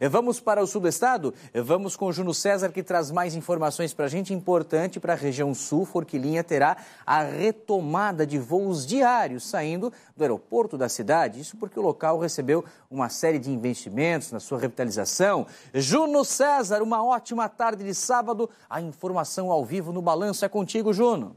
Eh, vamos para o sul do estado? Eh, vamos com o Juno César, que traz mais informações para a gente. Importante para a região sul, Forquilinha terá a retomada de voos diários saindo do aeroporto da cidade. Isso porque o local recebeu uma série de investimentos na sua revitalização. Juno César, uma ótima tarde de sábado. A informação ao vivo no Balanço é contigo, Juno.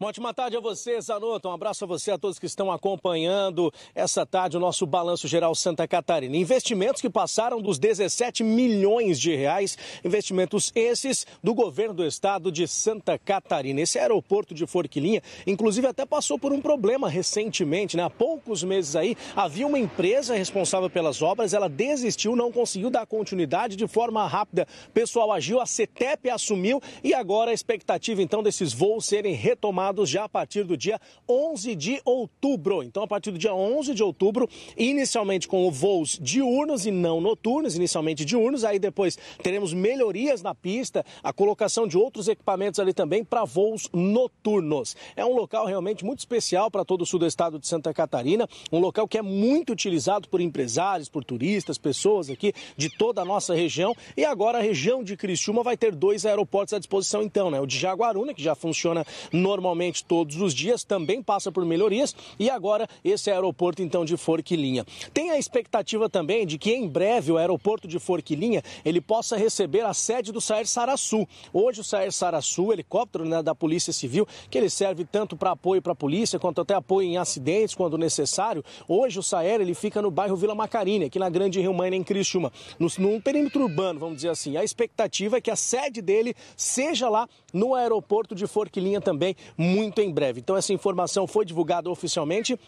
Uma ótima tarde a você, Zanotto. Um abraço a você, a todos que estão acompanhando essa tarde o nosso Balanço Geral Santa Catarina. Investimentos que passaram dos 17 milhões de reais, investimentos esses do governo do estado de Santa Catarina. Esse aeroporto de Forquilinha, inclusive, até passou por um problema recentemente, né? Há poucos meses aí, havia uma empresa responsável pelas obras, ela desistiu, não conseguiu dar continuidade de forma rápida. O pessoal agiu, a CETEP assumiu e agora a expectativa, então, desses voos serem retomados já a partir do dia 11 de outubro. Então, a partir do dia 11 de outubro, inicialmente com voos diurnos e não noturnos, inicialmente diurnos, aí depois teremos melhorias na pista, a colocação de outros equipamentos ali também para voos noturnos. É um local realmente muito especial para todo o sul do estado de Santa Catarina, um local que é muito utilizado por empresários, por turistas, pessoas aqui de toda a nossa região. E agora a região de Criciúma vai ter dois aeroportos à disposição então, né? O de Jaguaruna, que já funciona normalmente todos os dias, também passa por melhorias e agora esse aeroporto então de Forquilinha. Tem a expectativa também de que em breve o aeroporto de Forquilinha ele possa receber a sede do Saer Sarassu. Hoje o Saer Sarassu, helicóptero né, da Polícia Civil, que ele serve tanto para apoio para a polícia quanto até apoio em acidentes quando necessário. Hoje o Saer ele fica no bairro Vila Macarini, aqui na Grande Rio Maina, em Criciúma, no, num perímetro urbano, vamos dizer assim. A expectativa é que a sede dele seja lá no aeroporto de Forquilinha também muito em breve. Então, essa informação foi divulgada oficialmente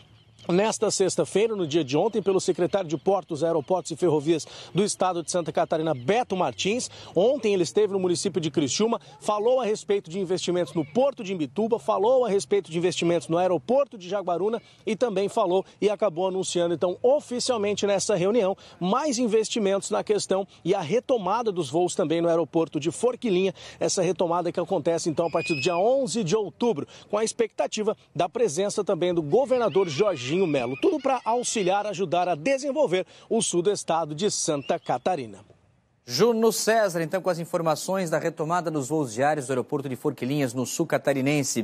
nesta sexta-feira, no dia de ontem, pelo secretário de Portos, Aeroportos e Ferrovias do Estado de Santa Catarina, Beto Martins. Ontem ele esteve no município de Criciúma, falou a respeito de investimentos no Porto de Imbituba, falou a respeito de investimentos no aeroporto de Jaguaruna e também falou e acabou anunciando, então, oficialmente nessa reunião, mais investimentos na questão e a retomada dos voos também no aeroporto de Forquilinha, essa retomada que acontece, então, a partir do dia 11 de outubro, com a expectativa da presença também do governador Jorge Jorginho Melo. Tudo para auxiliar, ajudar a desenvolver o sul do estado de Santa Catarina. Juno César, então, com as informações da retomada dos voos diários do aeroporto de Forquilinhas, no sul catarinense.